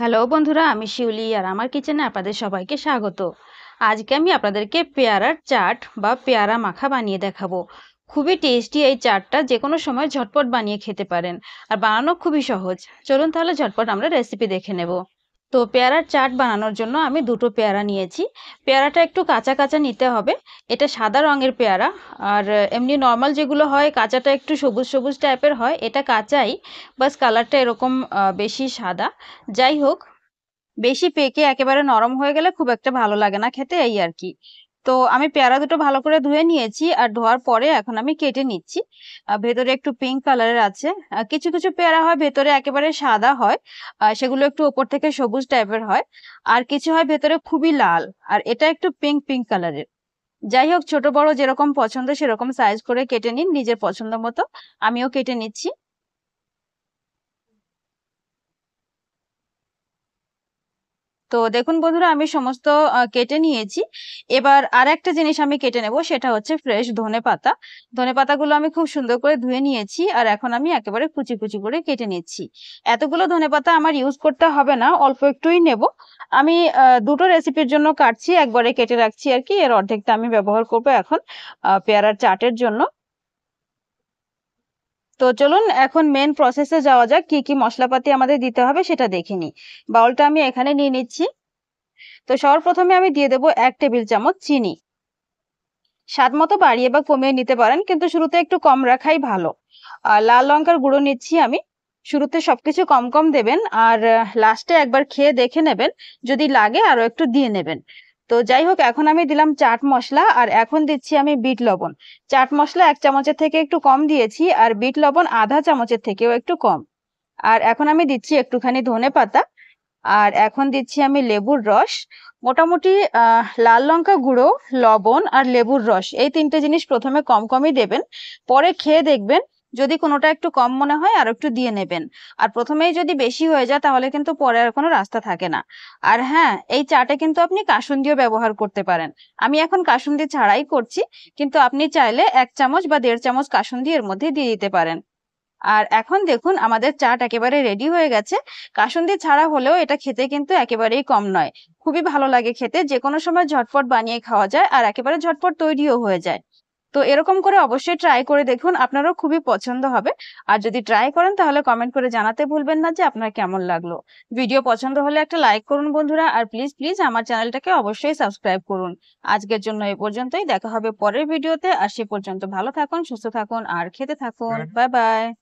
hello বন্ধুরা আমি শিউলি আর আমার কিচেনে আপনাদের সবাইকে স্বাগত আজকে আমি আপনাদেরকে পেয়ারার চাট বা পেয়ারা মাখা বানিয়ে দেখাবো খুবই টেস্টি এই চাটটা যে কোনো সময় ঝটপট বানিয়ে খেতে পারেন আর বানানো খুবই সহজ চলুন তাহলে ঝটপট আমরা রেসিপি দেখে নেবো তো পেয়ারার চাট বানানোর জন্য আমি দুটো পেয়ারা নিয়েছি পেয়ারাটা একটু কাঁচা কাঁচা নিতে হবে এটা সাদা রঙের পেয়ারা আর এমনি নর্মাল যেগুলো হয় কাঁচাটা একটু সবুজ সবুজ টাইপের হয় এটা কাঁচাই বাস কালারটা এরকম বেশি সাদা যাই হোক বেশি পেকে একেবারে নরম হয়ে গেলে খুব একটা ভালো লাগে না খেতে এই আর কি তো আমি পেয়ারা দুটো ভালো করে ধুয়ে নিয়েছি আর ধোয়ার পরে এখন আমি কেটে নিচ্ছি ভেতরে একটু পিঙ্ক কালারের আছে কিছু কিছু পেয়ারা হয় ভেতরে একেবারে সাদা হয় সেগুলো একটু ওপর থেকে সবুজ টাইপের হয় আর কিছু হয় ভেতরে খুবই লাল আর এটা একটু পিঙ্ক পিঙ্ক কালারের যাই হোক ছোট বড় যেরকম পছন্দ সেরকম সাইজ করে কেটে নিন নিজের পছন্দ মতো আমিও কেটে নিচ্ছি তো দেখুন বন্ধুরা আমি সমস্ত কেটে নিয়েছি এবার আর একটা জিনিস আমি কেটে নেব সেটা হচ্ছে ফ্রেশ ধনে পাতা ধনে পাতাগুলো আমি খুব সুন্দর করে ধুয়ে নিয়েছি আর এখন আমি একেবারে কুচি কুচি করে কেটে নিচ্ছি এতগুলো ধনে পাতা আমার ইউজ করতে হবে না অল্প একটুই নেব আমি দুটো রেসিপির জন্য কাটছি একবারে কেটে রাখছি আর কি এর অর্ধেকটা আমি ব্যবহার করব এখন পেয়ারার চাটের জন্য তো চলুন এখন মেন প্রসেসে যাওয়া যাক কি কি মশলাপাতি আমাদের দিতে হবে সেটা দেখে বাউলটা আমি এখানে নিয়ে নিচ্ছি তো সবার প্রথমে আমি দিয়ে দেবো এক টেবিল চামচ চিনি স্বাদ মতো বাড়িয়ে বা কমিয়ে নিতে পারেন কিন্তু শুরুতে একটু কম রাখাই ভালো লাল লঙ্কার গুঁড়ো নিচ্ছি আমি শুরুতে সবকিছু কম কম দেবেন আর লাস্টে একবার খেয়ে দেখে নেবেন যদি লাগে আরও একটু দিয়ে নেবেন তো যাই হোক এখন আমি দিলাম চাট মশলা আর এখন দিচ্ছি আমি বিট লবণ চাট মশলা এক চামচের থেকে একটু কম দিয়েছি আর বিট লবণ আধা চামচের থেকেও একটু কম আর এখন আমি দিচ্ছি একটুখানি ধনে পাতা আর এখন দিচ্ছি আমি লেবুর রস মোটামুটি লাল লঙ্কা গুঁড়ো লবণ আর লেবুর রস এই তিনটে জিনিস প্রথমে কম কমই দেবেন পরে খেয়ে দেখবেন যদি কোনোটা একটু কম মনে হয় আর একটু দিয়ে নেবেন আর প্রথমেই যদি বেশি হয়ে যায় তাহলে কিন্তু পরে আর কোনো রাস্তা থাকে না আর হ্যাঁ এই চাটে কিন্তু আপনি কাসুন্দিও ব্যবহার করতে পারেন আমি এখন কাসুন্দি ছাড়াই করছি কিন্তু আপনি চাইলে এক চামচ বা দেড় চামচ কাসুন্দি এর মধ্যে দিয়ে দিতে পারেন আর এখন দেখুন আমাদের চাট একেবারে রেডি হয়ে গেছে কাসুন্দি ছাড়া হলেও এটা খেতে কিন্তু একেবারেই কম নয় খুবই ভালো লাগে খেতে যে কোনো সময় ঝটপট বানিয়ে খাওয়া যায় আর একেবারে ঝটপট তৈরিও হয়ে যায় তো এরকম করে অবশ্যই ট্রাই করে দেখুন আপনারও খুবই পছন্দ হবে আর যদি ট্রাই করেন তাহলে কমেন্ট করে জানাতে ভুলবেন না যে আপনার কেমন লাগলো ভিডিও পছন্দ হলে একটা লাইক করুন বন্ধুরা আর প্লিজ প্লিজ আমার চ্যানেলটাকে অবশ্যই সাবস্ক্রাইব করুন আজকের জন্য এ পর্যন্তই দেখা হবে পরের ভিডিওতে আর সে পর্যন্ত ভালো থাকুন সুস্থ থাকুন আর খেতে থাকুন বাই বাই